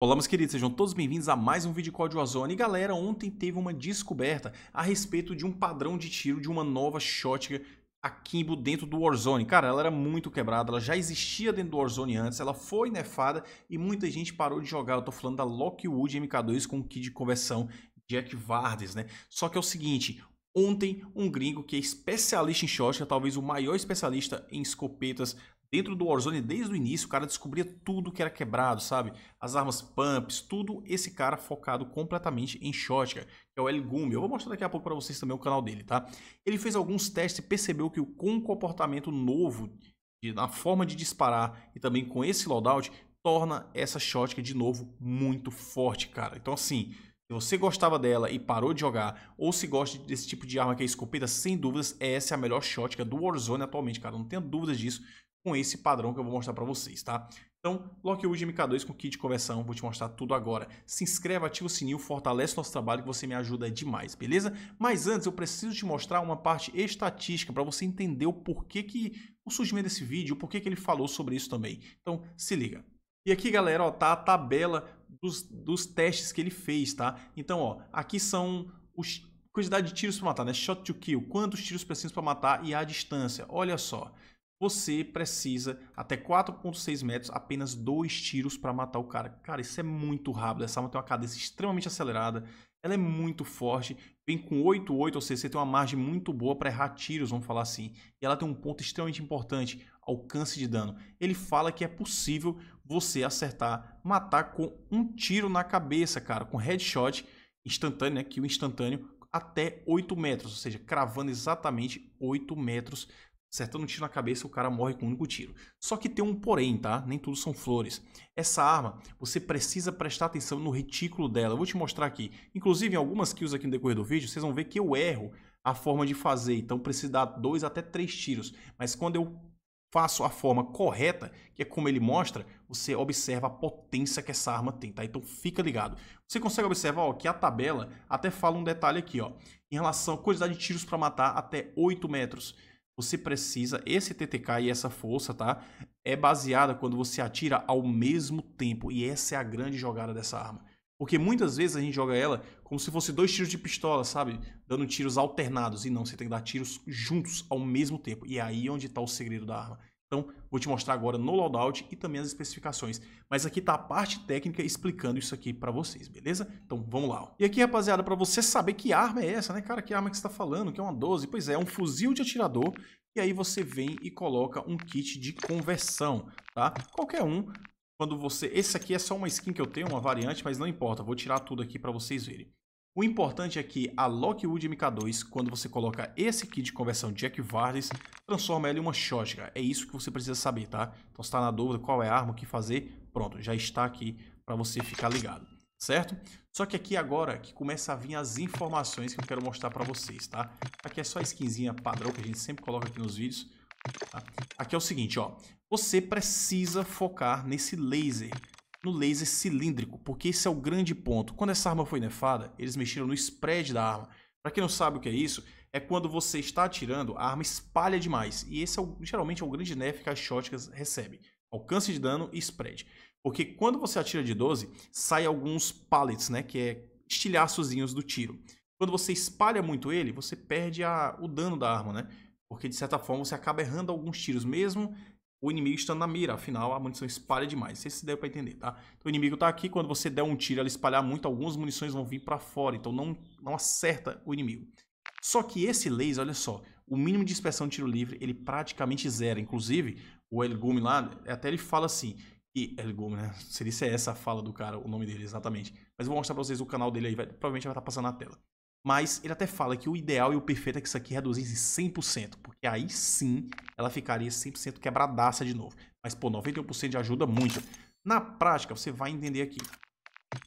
Olá meus queridos, sejam todos bem-vindos a mais um vídeo Código Warzone. E galera, ontem teve uma descoberta a respeito de um padrão de tiro de uma nova shotgun a Kimbo dentro do Warzone. Cara, ela era muito quebrada, ela já existia dentro do Warzone antes, ela foi nefada e muita gente parou de jogar. Eu tô falando da Lockwood MK2 com o kit de conversão Jack Vardes, né? Só que é o seguinte, Ontem, um gringo que é especialista em shotgun, talvez o maior especialista em escopetas Dentro do Warzone, desde o início, o cara descobria tudo que era quebrado, sabe? As armas pumps, tudo esse cara focado completamente em shotgun, que é o El Gumi. Eu vou mostrar daqui a pouco para vocês também o canal dele, tá? Ele fez alguns testes e percebeu que com um comportamento novo, na forma de disparar e também com esse loadout, torna essa shotgun de novo muito forte, cara. Então assim, se você gostava dela e parou de jogar, ou se gosta desse tipo de arma que é escopeta, sem dúvidas, essa é a melhor shotgun é do Warzone atualmente, cara. Não tenho dúvidas disso com esse padrão que eu vou mostrar para vocês, tá? Então, Lockwood MK2 com kit de conversão, vou te mostrar tudo agora. Se inscreva, ativa o sininho, fortalece nosso trabalho que você me ajuda demais, beleza? Mas antes eu preciso te mostrar uma parte estatística para você entender o porquê que o surgimento desse vídeo, o porquê que ele falou sobre isso também. Então, se liga. E aqui, galera, ó, tá a tabela dos, dos testes que ele fez, tá? Então, ó, aqui são os quantidade de tiros para matar, né? Shot to kill, quantos tiros precisa para matar e a distância. Olha só, você precisa até 4.6 metros, apenas dois tiros para matar o cara. Cara, isso é muito rápido. Essa arma tem uma cadência extremamente acelerada. Ela é muito forte, vem com 8.8, ou seja, você tem uma margem muito boa para errar tiros, vamos falar assim. E ela tem um ponto extremamente importante, alcance de dano. Ele fala que é possível você acertar, matar com um tiro na cabeça, cara, com headshot instantâneo, né? Que o instantâneo até 8 metros, ou seja, cravando exatamente 8 metros, acertando um tiro na cabeça, o cara morre com um único tiro. Só que tem um porém, tá? Nem tudo são flores. Essa arma, você precisa prestar atenção no retículo dela. Eu vou te mostrar aqui. Inclusive, em algumas kills aqui no decorrer do vídeo, vocês vão ver que eu erro a forma de fazer, então precisa dar dois até três tiros. Mas quando eu faço a forma correta, que é como ele mostra, você observa a potência que essa arma tem, tá? Então fica ligado. Você consegue observar ó, que a tabela até fala um detalhe aqui, ó, em relação à quantidade de tiros para matar até 8 metros. Você precisa, esse TTK e essa força, tá? É baseada quando você atira ao mesmo tempo, e essa é a grande jogada dessa arma. Porque muitas vezes a gente joga ela como se fosse dois tiros de pistola, sabe? Dando tiros alternados. E não, você tem que dar tiros juntos ao mesmo tempo. E é aí onde está o segredo da arma. Então, vou te mostrar agora no loadout e também as especificações. Mas aqui está a parte técnica explicando isso aqui para vocês, beleza? Então, vamos lá. Ó. E aqui, rapaziada, para você saber que arma é essa, né, cara? Que arma que você está falando? Que é uma 12? Pois é, é um fuzil de atirador. E aí você vem e coloca um kit de conversão, tá? Qualquer um quando você... Esse aqui é só uma skin que eu tenho, uma variante, mas não importa. Vou tirar tudo aqui para vocês verem. O importante é que a Lockwood MK2, quando você coloca esse kit de conversão Jack Vardes, transforma ela em uma shotgun. É isso que você precisa saber, tá? Então se tá na dúvida qual é a arma, o que fazer, pronto, já está aqui para você ficar ligado, certo? Só que aqui agora que começa a vir as informações que eu quero mostrar para vocês, tá? Aqui é só a skinzinha padrão que a gente sempre coloca aqui nos vídeos. Tá? Aqui é o seguinte, ó. Você precisa focar nesse laser, no laser cilíndrico, porque esse é o grande ponto. Quando essa arma foi nefada, eles mexeram no spread da arma. Para quem não sabe o que é isso, é quando você está atirando, a arma espalha demais. E esse é o, geralmente é o grande nerf que as shotguns recebem. Alcance de dano e spread. Porque quando você atira de 12, sai alguns pallets, né? Que é estilhaçozinhos do tiro. Quando você espalha muito ele, você perde a, o dano da arma, né? Porque de certa forma você acaba errando alguns tiros mesmo o inimigo estando na mira, afinal a munição espalha demais. Não se deu para entender, tá? Então o inimigo tá aqui, quando você der um tiro, ela espalhar muito, algumas munições vão vir para fora, então não, não acerta o inimigo. Só que esse laser, olha só, o mínimo de dispersão de tiro livre, ele praticamente zera. Inclusive, o El Gume lá, até ele fala assim, e El Gume, né? Seria se é essa a fala do cara, o nome dele exatamente. Mas eu vou mostrar para vocês o canal dele aí, vai, provavelmente vai estar tá passando na tela mas ele até fala que o ideal e o perfeito é que isso aqui reduzisse 100%, porque aí sim ela ficaria 100% quebradaça de novo. Mas, pô, 91% de ajuda muito. Na prática, você vai entender aqui.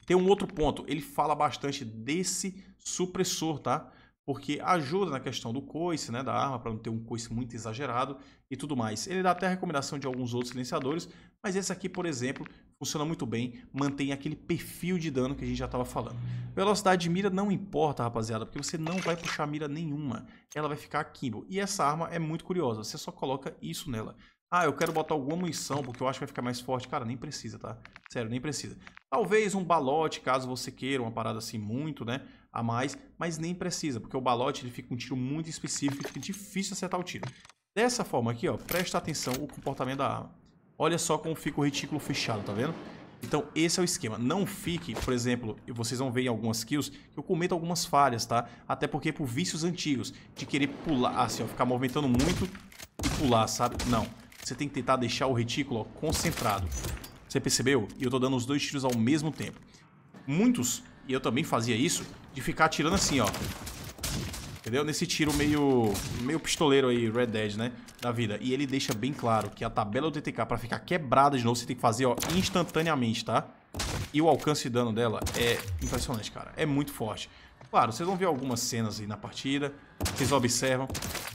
Tem um outro ponto, ele fala bastante desse supressor, tá? porque ajuda na questão do coice, né, da arma, para não ter um coice muito exagerado e tudo mais. Ele dá até a recomendação de alguns outros silenciadores, mas esse aqui, por exemplo, funciona muito bem, mantém aquele perfil de dano que a gente já estava falando. Velocidade de mira não importa, rapaziada, porque você não vai puxar mira nenhuma, ela vai ficar kimbo. E essa arma é muito curiosa, você só coloca isso nela. Ah, eu quero botar alguma munição, porque eu acho que vai ficar mais forte. Cara, nem precisa, tá? Sério, nem precisa. Talvez um balote, caso você queira, uma parada assim muito, né? A mais, mas nem precisa, porque o balote ele fica um tiro muito específico, fica difícil acertar o tiro. Dessa forma aqui, ó, presta atenção o comportamento da arma. Olha só como fica o retículo fechado, tá vendo? Então, esse é o esquema. Não fique, por exemplo, e vocês vão ver em algumas kills, que eu cometo algumas falhas, tá? Até porque é por vícios antigos, de querer pular, assim, ó, ficar movimentando muito e pular, sabe? Não você tem que tentar deixar o retículo ó, concentrado. Você percebeu? E eu tô dando os dois tiros ao mesmo tempo. Muitos, e eu também fazia isso, de ficar atirando assim, ó. Entendeu? Nesse tiro meio meio pistoleiro aí, Red Dead, né? Da vida. E ele deixa bem claro que a tabela do TTK, pra ficar quebrada de novo, você tem que fazer, ó, instantaneamente, tá? E o alcance de dano dela é impressionante, cara. É muito forte. Claro, vocês vão ver algumas cenas aí na partida. Vocês observam.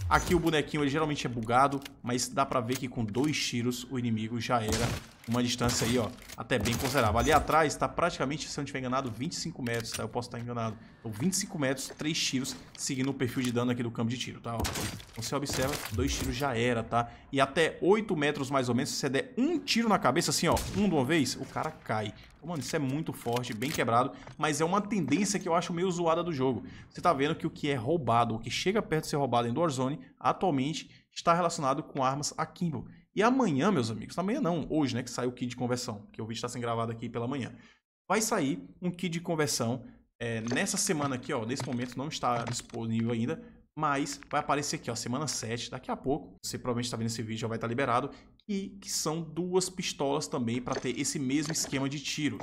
Aqui o bonequinho ele geralmente é bugado, mas dá pra ver que com dois tiros o inimigo já era uma distância aí, ó, até bem considerável. Ali atrás está praticamente, se eu não estiver enganado, 25 metros, tá? Eu posso estar enganado. Então, 25 metros, 3 tiros, seguindo o perfil de dano aqui do campo de tiro, tá? então, você observa, dois tiros já era, tá? E até 8 metros, mais ou menos, se você der um tiro na cabeça, assim, ó, um de uma vez, o cara cai. Então, mano, isso é muito forte, bem quebrado, mas é uma tendência que eu acho meio zoada do jogo. Você tá vendo que o que é roubado, o que chega perto de ser roubado em Warzone, atualmente, está relacionado com armas a e amanhã, meus amigos, amanhã não, hoje, né, que sai o kit de conversão, que o vídeo está sendo gravado aqui pela manhã. Vai sair um kit de conversão é, nessa semana aqui, ó, nesse momento não está disponível ainda, mas vai aparecer aqui, ó, semana 7, daqui a pouco, você provavelmente está vendo esse vídeo, já vai estar tá liberado, e que são duas pistolas também para ter esse mesmo esquema de tiro.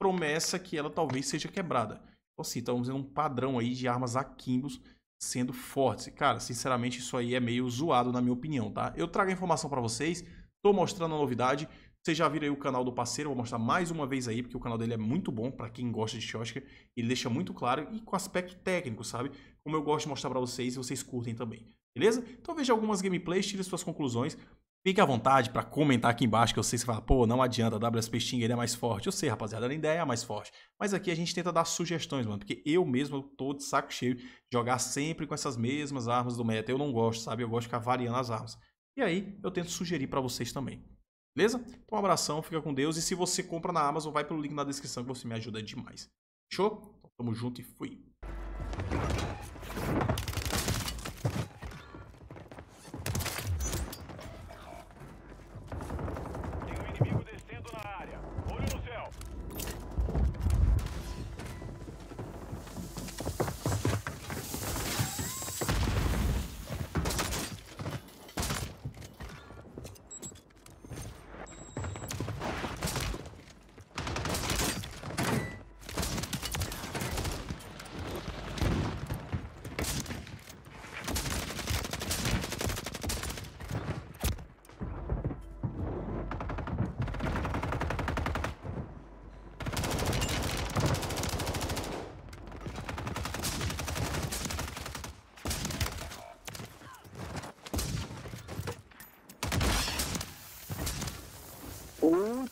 Promessa que ela talvez seja quebrada. Então, assim, estamos vendo um padrão aí de armas aquimbos sendo fortes. cara, sinceramente, isso aí é meio zoado, na minha opinião, tá? Eu trago a informação para vocês, tô mostrando a novidade. Vocês já viram aí o canal do parceiro, vou mostrar mais uma vez aí, porque o canal dele é muito bom para quem gosta de Shoshka. Ele deixa muito claro e com aspecto técnico, sabe? Como eu gosto de mostrar para vocês e vocês curtem também, beleza? Então veja algumas gameplays, tire suas conclusões. Fique à vontade para comentar aqui embaixo, que eu sei que você fala, pô, não adianta, a WSP Sting ele é mais forte. Eu sei, rapaziada, a ideia é mais forte. Mas aqui a gente tenta dar sugestões, mano, porque eu mesmo tô de saco cheio de jogar sempre com essas mesmas armas do meta. Eu não gosto, sabe? Eu gosto de ficar variando as armas. E aí eu tento sugerir para vocês também. Beleza? Então um abração, fica com Deus. E se você compra na Amazon, vai pelo link na descrição que você me ajuda demais. Fechou? Então, tamo junto e fui.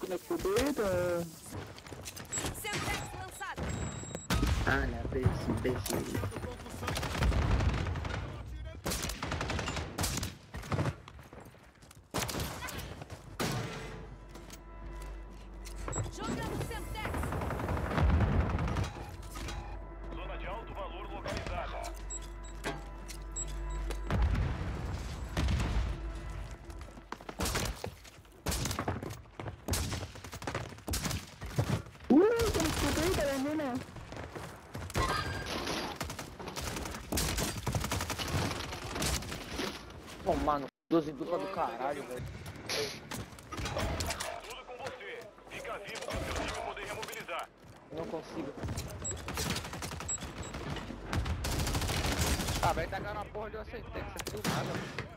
на победа! de... ah, Não, pegando não. Pô, oh, mano, 12 dupla do caralho, velho. Tudo com você. Fica vivo pro seu time poder remobilizar. Eu não consigo. Ah, vai tacar na porra de uma sentença, nada, mano.